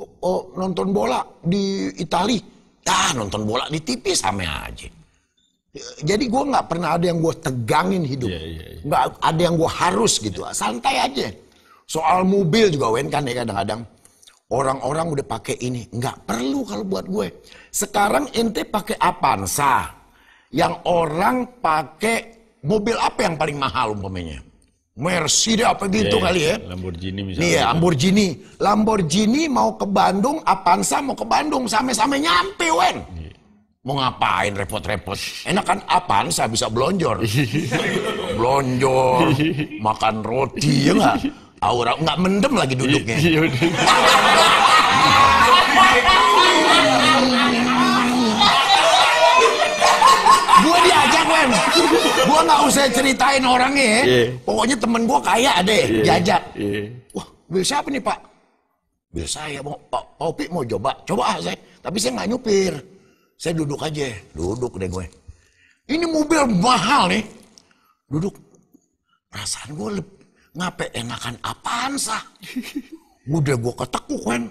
oh, nonton bola di Itali. Ah, nonton bola di TV sama aja. Jadi gue nggak pernah ada yang gue tegangin hidup. Yeah, yeah, yeah. Nggak ada yang gue harus gitu. Yeah. Santai aja. Soal mobil juga wen kan ya kadang-kadang. Orang-orang udah pakai ini. Nggak perlu kalau buat gue. Sekarang ente pakai Avanza. Yang orang pakai mobil apa yang paling mahal umpamanya? Mercy deh apa gitu yeah, iya, kali ya. Lamborghini misalnya. Iya, gitu. Lamborghini. Lamborghini mau ke Bandung, Avanza mau ke Bandung, sama-sama nyampe, Wen. Yeah. Mau ngapain repot-repot? Enak kan Avanza bisa blonjor, blonjor makan roti, ya nggak? Aura nggak mendem lagi duduknya. Iya, iya, aja Gwen Gue gak usah ceritain orangnya ya yeah. Pokoknya temen gue kaya deh yeah. Jajak yeah. Wah bil siapa nih pak Bil saya mau Pak Opi mau coba Coba ah saya Tapi saya gak nyupir Saya duduk aja Duduk deh gue Ini mobil mahal nih Duduk Perasaan gue ngapain ngape enakan apaan sah udah gue ketekuk kan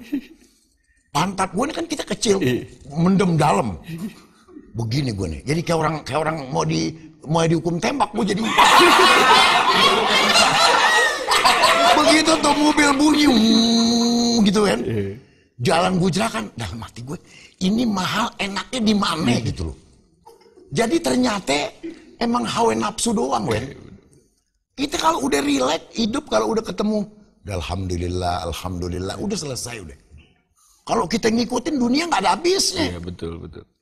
pantat gue ini kan kita kecil iya. mendem dalam begini gue nih. Jadi kayak orang kayak orang mau di mau dihukum tembak gue jadi. Begitu tuh mobil bunyi gitu kan. Iya. Jalan gue kan dalam mati gue ini mahal enaknya di mana iya. gitu loh. Jadi ternyata emang hawa nafsu doang kan. Kita kalau udah relax hidup kalau udah ketemu alhamdulillah alhamdulillah udah selesai udah. Kalau kita ngikutin dunia nggak ada habisnya. Iya betul betul.